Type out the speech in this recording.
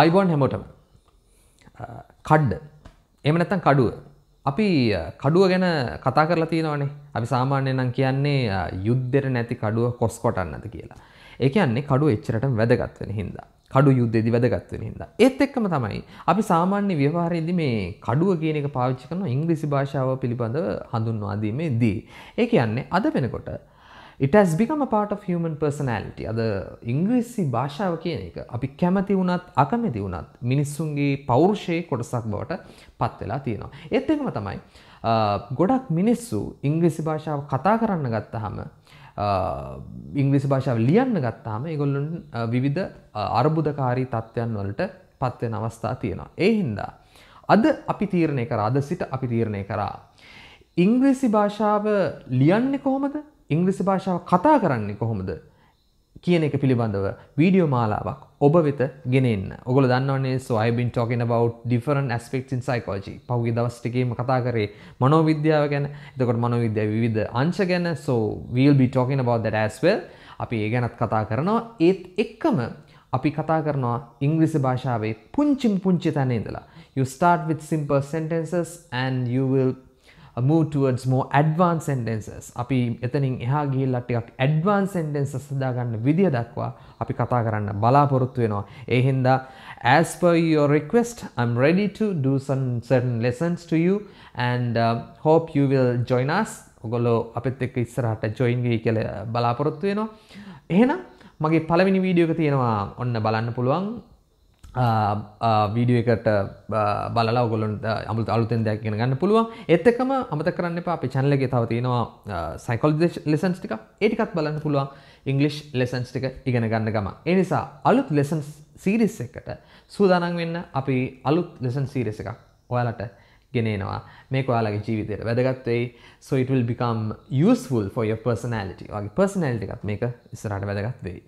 අයිබෝන් හැමෝටම කඩ්ඩ එම නැත්තන් කඩුව අපි කඩුව ගැන කතා කරලා තියෙනවනේ අපි සාමාන්‍යය නම් කියන්නේ යුද්ධෙර නැති කඩුව කොස් කොටන්නද කියලා ඒ කියන්නේ කඩුව එච්චරට වැදගත්වෙන හින්දා කඩු යුද්ධෙදි වැදගත්වෙන හින්දා ඒත් එක්කම තමයි අපි සාමාන්‍ය ව්‍යවහාරයේදී මේ කඩුව කියන එක පාවිච්චි කරන ඉංග්‍රීසි භාෂාව පිළිබඳව හඳුන්වාදීමේදී ඒ කියන්නේ අද වෙනකොට ඉට ඇස් බිකම පාට හමන් පර්සනෑලිට අද ඉංග්‍රීසි භාෂාව කියන එක අපි කැමති වුණත් අකමැති වුණත් මිනිස්සුන්ගේ පෞරුෂයේ කොටසක් බවට පත් වෙලා තියෙනවා. ඒත් එකම තමයි ගොඩක් මිනිස්සු ඉංග්‍රීසි භාෂාව කතා කරන්න ගත්තහම ඉංග්‍රීසි භාෂාව ලියන්න ගත්තාම ඒගොල්ලුන් විවිධ අරබුදකාරී තත්ත්වයන් වලට පත්වෙන අවස්ථා තියෙනවා. ඒ හින්දා අද අපි තීරණය කර අද සිට අපි තීරණය කරා. ඉංග්‍රීසි භාෂාව ලියන්නේ කොහොමද ඉංග්‍රිසි භාෂාව කතා කරන්නේ කොහොමද කියන එක පිළිබඳව වීඩියෝ මාලාවක් ඔබ වෙත ගෙනෙන්න්න ඔගොල දන්නවන්නේ සොයිබින් ටෝකෙන බව් ඩිෆරන් ස්පෙක්සින් සයිකෝජි පහුගේ දවස්ටකීම කතා කරේ මනෝවිද්‍යාව ගැන එතකොට මනෝවිද්‍ය විධ අංශ ගැන සෝ වීල් බි ටෝකෙන බවද ඇස්වල් අපි ඒ ගැනත් කතා කරනවා ඒත් එක්කම අපි කතා කරනවා ඉංග්‍රිසි භාෂාවේ පුංචිම් පුංචි තැන ඉඳලා. You start with simple sentences and you will move towards more advanced sentences අපි එතනින් එහා ගිහිල්ලා ටිකක් advanced sentences හදාගන්න විදිය දක්වා අපි කතා කරන්න බලාපොරොත්තු වෙනවා ඒ හින්දා as per your request I'm ready to do some certain lessons to you and uh, hope you will join us ඔගොල්ලෝ අපිත් එක්ක ඉස්සරහට join වෙයි කියලා බලාපොරොත්තු වෙනවා එහෙනම් මගේ පළවෙනි වීඩියෝ එක තියෙනවා ඔන්න බලන්න පුළුවන් වීඩිය එකට බලලා ඔගොලන් අමුත් අලුතෙන් දැක්ගෙන ගන්න පුළුවන් එත්තකම අමත කරන්න එපා අපි චැනලගේ තව තියෙනවා සයිකෝල් ලෙසන්ස් ටික ඒටිකත් බලන්න පුළුවන් ඉංගලිෂ් ලෙසන්ස් ටික ඉගෙන ගන්න ගම එනිසා අලුත් ලෙසන්ස් සීරිස් එකට සූදානන් වෙන්න අපි අලුත් ලෙසන් සීරිස එකක් ඔයාලට ගෙනනවා මේක ඔයාලගේ ජීවිතයට වැදගත්වෙයි social become useful for personality වගේ පර්සනල්ටි එකත් මේක ඉස්රට වැදගත්වෙයි